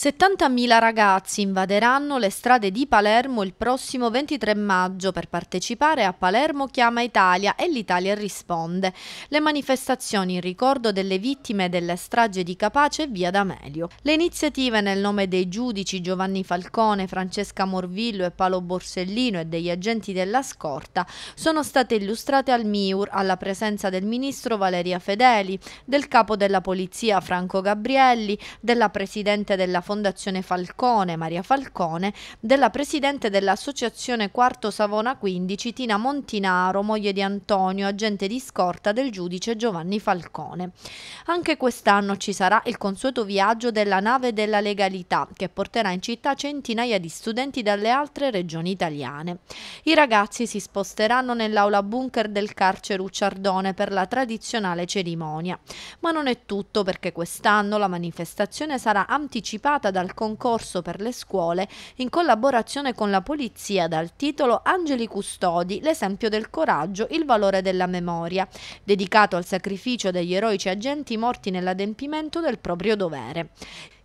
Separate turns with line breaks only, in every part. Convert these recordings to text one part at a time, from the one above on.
70.000 ragazzi invaderanno le strade di Palermo il prossimo 23 maggio per partecipare a Palermo Chiama Italia e l'Italia risponde. Le manifestazioni in ricordo delle vittime delle strage di Capace e Via D'Amelio. Le iniziative nel nome dei giudici Giovanni Falcone, Francesca Morvillo e Paolo Borsellino e degli agenti della scorta sono state illustrate al MIUR alla presenza del ministro Valeria Fedeli, del capo della polizia Franco Gabrielli, della presidente della Fondazione Fondazione Falcone, Maria Falcone, della presidente dell'Associazione Quarto Savona 15, Tina Montinaro, moglie di Antonio, agente di scorta del giudice Giovanni Falcone. Anche quest'anno ci sarà il consueto viaggio della nave della legalità, che porterà in città centinaia di studenti dalle altre regioni italiane. I ragazzi si sposteranno nell'aula bunker del carcere Ucciardone per la tradizionale cerimonia. Ma non è tutto perché quest'anno la manifestazione sarà anticipata partecipata dal concorso per le scuole in collaborazione con la polizia dal titolo Angeli Custodi, l'esempio del coraggio, il valore della memoria, dedicato al sacrificio degli eroici agenti morti nell'adempimento del proprio dovere.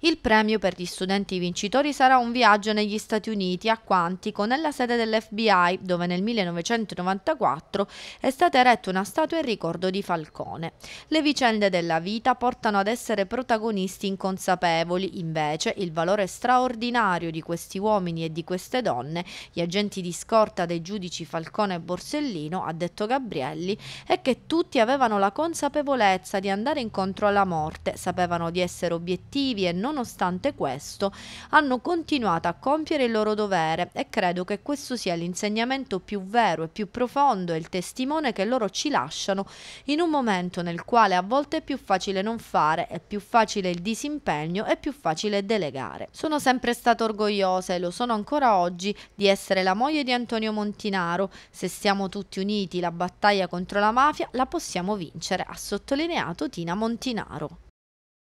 Il premio per gli studenti vincitori sarà un viaggio negli Stati Uniti a Quantico, nella sede dell'FBI, dove nel 1994 è stata eretta una statua in ricordo di Falcone. Le vicende della vita portano ad essere protagonisti inconsapevoli, invece il valore straordinario di questi uomini e di queste donne, gli agenti di scorta dei giudici Falcone e Borsellino, ha detto Gabrielli, è che tutti avevano la consapevolezza di andare incontro alla morte, sapevano di essere obiettivi e non nonostante questo hanno continuato a compiere il loro dovere e credo che questo sia l'insegnamento più vero e più profondo e il testimone che loro ci lasciano in un momento nel quale a volte è più facile non fare, è più facile il disimpegno, è più facile delegare. Sono sempre stata orgogliosa e lo sono ancora oggi di essere la moglie di Antonio Montinaro. Se siamo tutti uniti la battaglia contro la mafia la possiamo vincere, ha sottolineato Tina Montinaro.